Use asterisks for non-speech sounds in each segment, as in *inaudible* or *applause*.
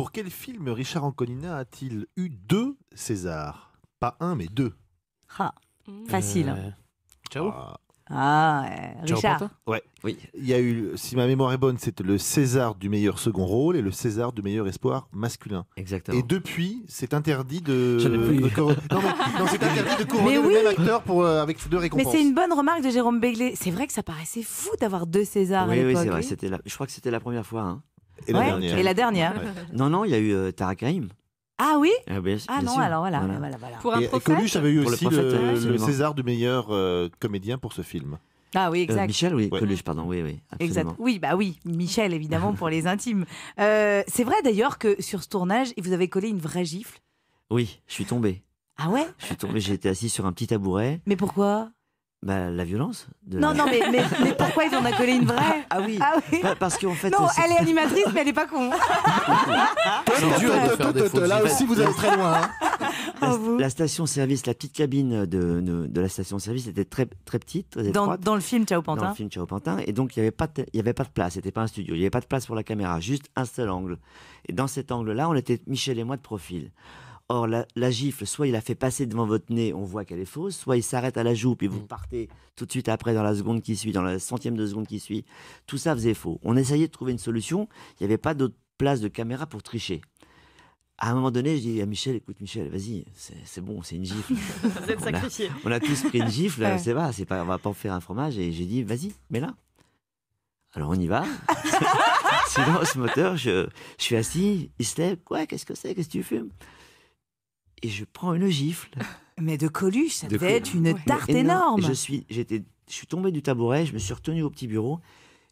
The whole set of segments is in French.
Pour quel film Richard Anconina a-t-il eu deux Césars Pas un, mais deux. Ah, facile. Euh, Ciao. Ah. ah Richard. Ouais. Oui. Il y a eu, si ma mémoire est bonne, c'était le César du meilleur second rôle et le César du meilleur espoir masculin. Exactement. Et depuis, c'est interdit de. c'est interdit de couronner le acteur pour, euh, avec deux récompenses. Mais c'est une bonne remarque de Jérôme Béglé. C'est vrai que ça paraissait fou d'avoir deux Césars oui, à Oui, c'est vrai. Je crois que c'était la première fois. Hein. Et la dernière. Non, non, il y a eu euh, Tara Ah oui Ah, ah non, alors voilà. Pour un et, Coluche avait eu aussi le, César du meilleur euh, comédien pour ce film. Ah oui, exact. Euh, Michel, oui, Coluche, pardon, oui, oui. Exact. Oui, bah oui, Michel, évidemment, pour les intimes. *laughs* c'est vrai d'ailleurs que sur ce tournage, vous avez collé une vraie gifle. Oui, je suis tombé. Ah ouais Je suis tombé, j'étais assis sur un petit tabouret. Mais pourquoi bah, la violence Non, non, mais, mais, pourquoi il en a collé une vraie Ah oui, ah, oui. Bah, parce qu'en fait. Non, elle est animatrice, mais elle n'est pas con. Là aussi, vous allez très loin. Hein. Oh, la, station-service, la petite cabine de, de, la station-service était très, très petite. Très dans, dans, le film Ciao Pantin Dans le film Ciao Pantin. Et donc, il n'y avait, pas de, y avait pas de place. C'était pas un studio. Il n'y avait pas de place pour la caméra. Juste un seul angle. Et dans cet angle-là, on était Michel et moi de profil. Or, la, gifle, soit il la fait passer devant votre nez, on voit qu'elle est fausse, soit il s'arrête à la joue, puis vous mm. partez tout de suite après dans la seconde qui suit, dans la centième de seconde qui suit. Tout ça faisait faux. On essayait de trouver une solution. Il n'y avait pas d'autre place de caméra pour tricher. À un moment donné, je dis à Michel, écoute Michel, vas-y, c'est bon, c'est une gifle. *laughs* vous êtes sacrifié. On a, tous pris une gifle, ouais. c'est pas, pas, on va pas en faire un fromage. Et j'ai dit, vas-y, mets-la. Alors on y va. *laughs* ce moteur, je, je suis assis, il se lève, quoi, qu'est-ce que c'est, qu'est-ce que tu fumes et je prends une gifle. *laughs* Mais de Coluche, ça devait être une tarte énorme. Je suis, j'étais, je suis tombé du tabouret, je me suis retenu au petit bureau.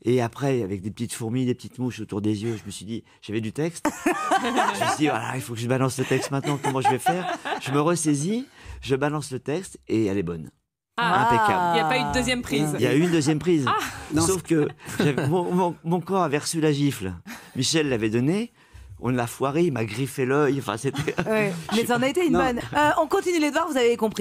Et après, avec des petites fourmis, des petites mouches autour des yeux, je me suis dit, j'avais du texte. *laughs* je me suis dit, voilà, il faut que je balance le texte maintenant, comment je vais faire Je me ressaisis, je balance le texte et elle est bonne. Ah, Impeccable. Il n'y a pas eu de deuxième prise. Il y a eu une deuxième prise. Ah. Sauf que mon, mon, corps avait reçu la gifle. Michel l'avait donnée on l'a foiré, il m'a griffé l'œil. Enfin, c'était. *laughs* mais ça en a été une bonne. Euh, on continue les devoirs, vous avez compris.